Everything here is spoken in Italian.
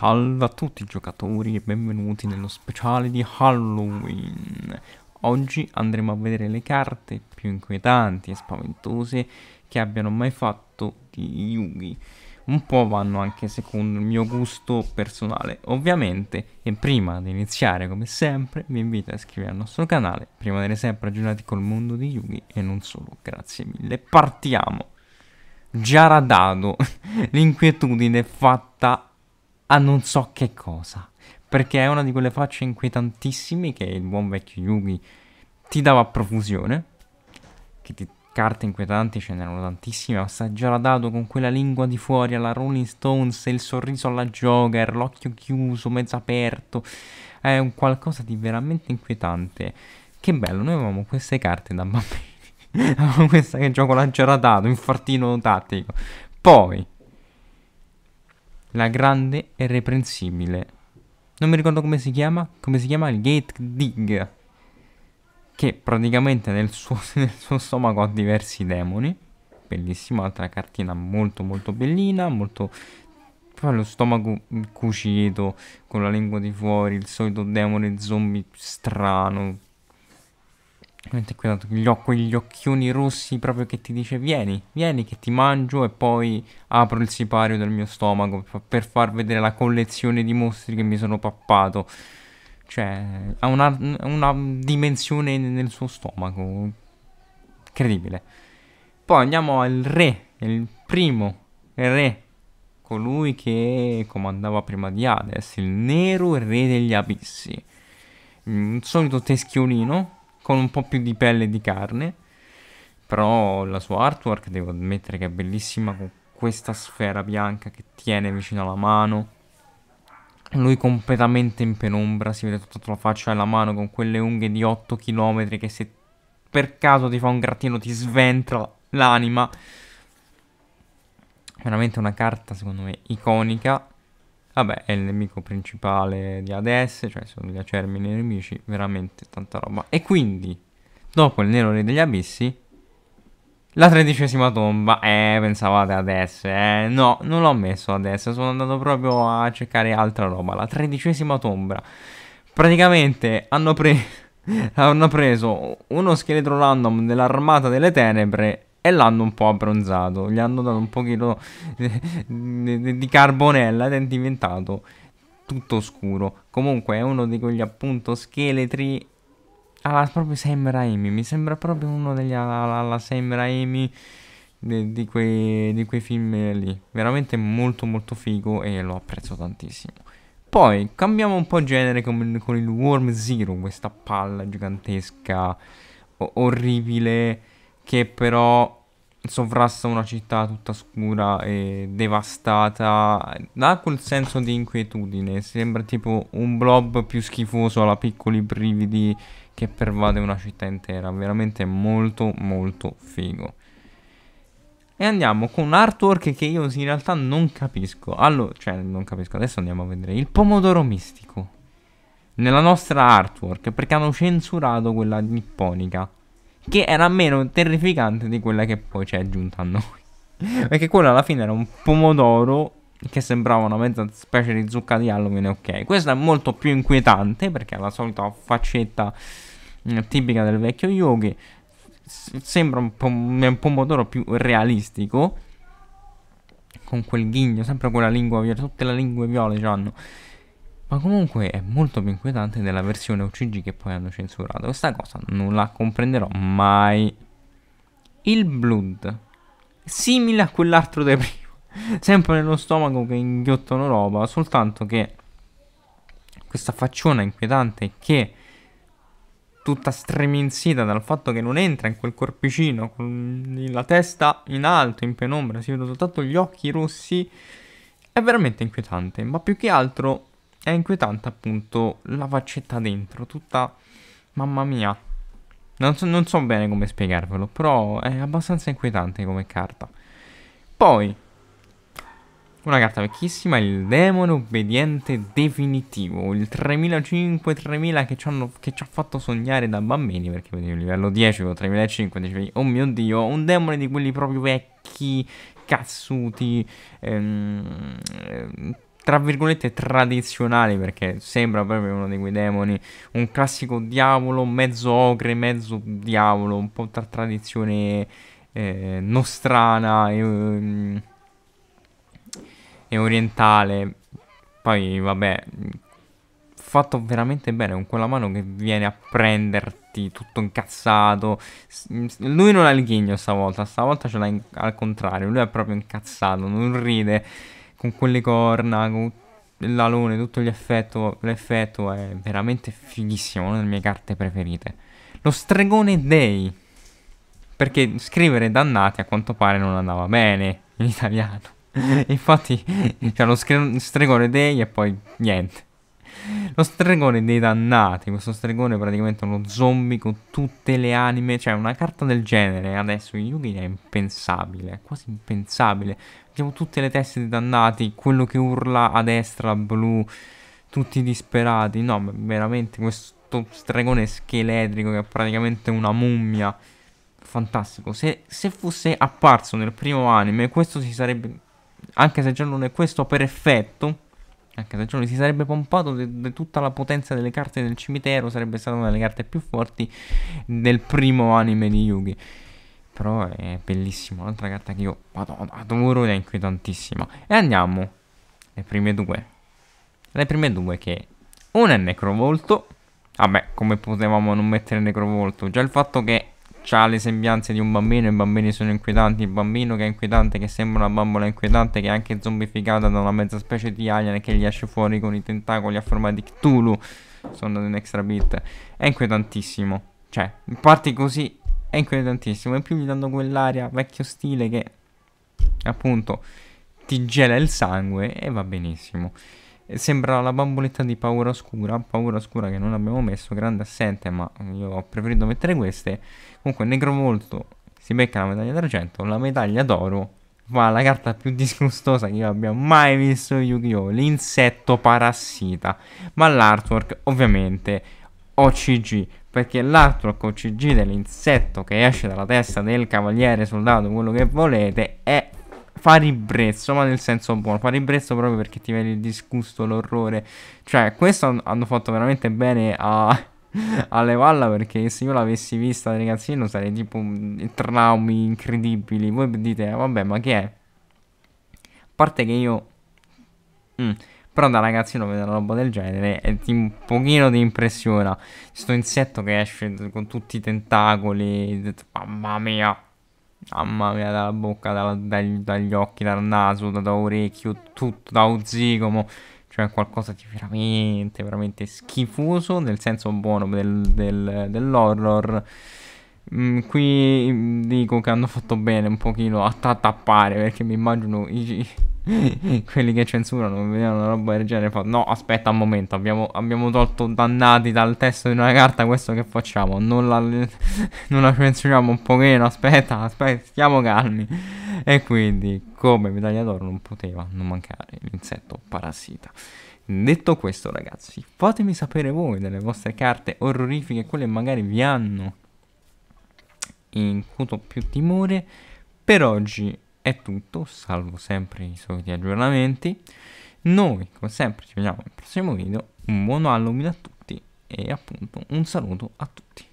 Salve a tutti giocatori e benvenuti nello speciale di Halloween. Oggi andremo a vedere le carte più inquietanti e spaventose che abbiano mai fatto di Yugi. Un po' vanno anche secondo il mio gusto personale. Ovviamente, e prima di iniziare come sempre, vi invito a iscrivervi al nostro canale, per di sempre aggiornati col mondo di Yugi e non solo. Grazie mille. Partiamo! Giaradado, l'inquietudine fatta a non so che cosa. Perché è una di quelle facce inquietantissime che il buon vecchio Yugi ti dava a profusione. Che ti, carte inquietanti ce n'erano tantissime, ma già dato con quella lingua di fuori alla Rolling Stones, il sorriso alla Joker, l'occhio chiuso, mezzo aperto. È un qualcosa di veramente inquietante. Che bello, noi avevamo queste carte da bambini. avevamo questa che gioco l'ha Geradato, un fortino tattico. Poi, la grande e reprensibile. Non mi ricordo come si chiama. Come si chiama? Il Gate Dig. Che praticamente nel suo, nel suo stomaco ha diversi demoni. Bellissima, altra cartina molto molto bellina, molto poi lo stomaco cucito con la lingua di fuori, il solito demone zombie strano, Mentre qui gli ho quegli occhioni rossi proprio che ti dice vieni, vieni che ti mangio e poi apro il sipario del mio stomaco per far vedere la collezione di mostri che mi sono pappato. Cioè, ha una, una dimensione nel suo stomaco incredibile. Poi andiamo al re, il primo re, colui che comandava prima di Hades, il nero re degli abissi. Un solito teschiolino con un po' più di pelle e di carne, però la sua artwork devo ammettere che è bellissima con questa sfera bianca che tiene vicino alla mano. Lui completamente in penombra, si vede tutta la faccia e la mano con quelle unghie di 8 km che se per caso ti fa un grattino ti sventra l'anima. Veramente una carta secondo me iconica. Vabbè, è il nemico principale di ADS, cioè sono gli acermi nemici, veramente tanta roba. E quindi, dopo il Nero Re degli Abissi, la tredicesima tomba, eh, pensavate ADS, eh, no, non l'ho messo ADS, sono andato proprio a cercare altra roba. La tredicesima tomba, praticamente hanno, pre hanno preso uno scheletro random dell'armata delle tenebre e l'hanno un po' abbronzato, gli hanno dato un pochino di carbonella ed è diventato tutto scuro. Comunque è uno di quegli appunto scheletri alla proprio Sam Raimi, mi sembra proprio uno degli alla, alla Sam Raimi di, di, quei, di quei film lì. Veramente molto molto figo e lo apprezzo tantissimo. Poi cambiamo un po' genere con, con il Worm Zero, questa palla gigantesca orribile che però sovrasta una città tutta scura e devastata. Dà quel senso di inquietudine. Sembra tipo un blob più schifoso alla piccoli brividi che pervade una città intera. Veramente molto molto figo. E andiamo con un artwork che io in realtà non capisco. Allora, cioè non capisco. Adesso andiamo a vedere il pomodoro mistico. Nella nostra artwork, perché hanno censurato quella nipponica che era meno terrificante di quella che poi ci è giunta a noi. Perché quella alla fine era un pomodoro che sembrava una mezza specie di zucca di Halloween, ok. Questa è molto più inquietante perché ha la solita faccetta mm, tipica del vecchio yogi. Sembra un, pom un pomodoro più realistico con quel ghigno, sempre quella lingua viola, tutte le lingue viole hanno ma comunque è molto più inquietante della versione OCG che poi hanno censurato. Questa cosa non la comprenderò mai. Il Blood, simile a quell'altro di prima, sempre nello stomaco che inghiottono roba, soltanto che questa facciona inquietante che tutta streminzita dal fatto che non entra in quel corpicino con la testa in alto, in penombra, si vedono soltanto gli occhi rossi, è veramente inquietante, ma più che altro è inquietante appunto la faccetta dentro, tutta... Mamma mia. Non so, non so bene come spiegarvelo, però è abbastanza inquietante come carta. Poi, una carta vecchissima, il demone obbediente definitivo, il 3005-3000 che, che, ci ha fatto sognare da bambini, perché vedevi il livello 10 o 3005 dicevi, oh mio dio, un demone di quelli proprio vecchi, cazzuti, ehm, tra virgolette tradizionali perché sembra proprio uno di quei demoni, un classico diavolo, mezzo ogre, mezzo diavolo, un po' tra tradizione eh, nostrana e, mm, e orientale. Poi vabbè, fatto veramente bene con quella mano che viene a prenderti tutto incazzato. Mm, lui non ha il ghigno stavolta, stavolta ce l'ha al contrario, lui è proprio incazzato, non ride con quelle corna, con l'alone, tutto l'effetto, l'effetto è veramente fighissimo, una delle mie carte preferite. Lo stregone dei, perché scrivere dannati a quanto pare non andava bene in italiano. Infatti, c'è cioè lo stregone dei e poi niente. Lo stregone dei dannati. Questo stregone è praticamente uno zombie con tutte le anime. Cioè, una carta del genere adesso in Yugi è impensabile. quasi impensabile. Vediamo tutte le teste dei dannati. Quello che urla a destra, blu. Tutti disperati. No, veramente questo stregone scheletrico che è praticamente una mummia. Fantastico. Se, se fosse apparso nel primo anime, questo si sarebbe. Anche se già non è questo per effetto anche se Giorgio si sarebbe pompato di tutta la potenza delle carte del cimitero, sarebbe stata una delle carte più forti del primo anime di Yugi. Però è bellissimo, un'altra carta che io madonna, adoro ed è inquietantissima. E andiamo, le prime due. Le prime due che una è Necrovolto, vabbè come potevamo non mettere Necrovolto, già il fatto che ha le sembianze di un bambino, i bambini sono inquietanti, il bambino che è inquietante, che sembra una bambola inquietante, che è anche zombificata da una mezza specie di alien e che gli esce fuori con i tentacoli a forma di Cthulhu. Sono andato in extra beat, È inquietantissimo. Cioè, in parti così è inquietantissimo. e In più gli danno quell'aria vecchio stile che appunto ti gela il sangue e va benissimo. Sembra la bamboletta di paura oscura, paura oscura che non abbiamo messo, grande assente, ma io ho preferito mettere queste. Comunque negro molto si becca la medaglia d'argento, la medaglia d'oro va alla carta più disgustosa che io abbia mai visto in Yu-Gi-Oh! L'insetto parassita. Ma l'artwork ovviamente OCG, perché l'artwork OCG dell'insetto che esce dalla testa del cavaliere soldato, quello che volete, è fa ribrezzo, ma nel senso buono, fa ribrezzo proprio perché ti vede il disgusto, l'orrore. Cioè, questo hanno fatto veramente bene a alle valla perché se io l'avessi vista da ragazzino sarei tipo traumi incredibili. Voi dite, vabbè, ma che è? A parte che io... Mm. Però da ragazzino vedo una roba del genere e ti, un pochino ti impressiona. Sto insetto che esce con tutti i tentacoli. Mamma mia. Mamma mia, dalla bocca, dalla, dagli, dagli, occhi, dal naso, da, da orecchio, tutto, da zigomo. Cioè qualcosa di veramente, veramente schifoso, nel senso buono del, del, dell'horror. Mm, qui mm, dico che hanno fatto bene un pochino a tappare, perché mi immagino i, quelli che censurano vedevano una roba del genere fa, no aspetta un momento abbiamo, abbiamo, tolto dannati dal testo di una carta questo che facciamo non la, non la censuriamo un pochino aspetta aspetta stiamo calmi e quindi come medaglia d'oro non poteva non mancare l'insetto parassita Detto questo ragazzi, fatemi sapere voi delle vostre carte orrorifiche, quelle magari vi hanno incuto più timore. Per oggi è tutto, salvo sempre i soliti aggiornamenti. Noi, come sempre, ci vediamo nel prossimo video. Un buon Halloween a tutti e appunto un saluto a tutti.